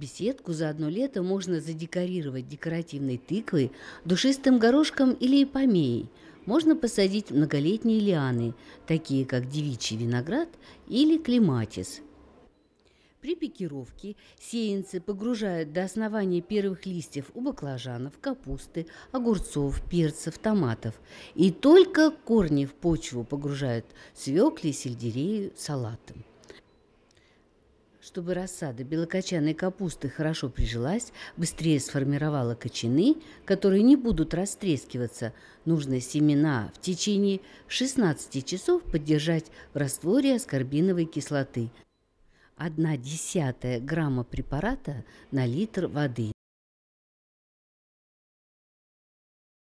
Беседку за одно лето можно задекорировать декоративной тыквой, душистым горошком или помеей. Можно посадить многолетние лианы, такие как девичий виноград или клематис. При пикировке сеянцы погружают до основания первых листьев у баклажанов, капусты, огурцов, перцев, томатов. И только корни в почву погружают свекли, сельдерею, салатом. Чтобы рассада белокочанной капусты хорошо прижилась, быстрее сформировала кочаны, которые не будут растрескиваться, нужно семена в течение 16 часов поддержать в растворе аскорбиновой кислоты. 1 десятая грамма препарата на литр воды.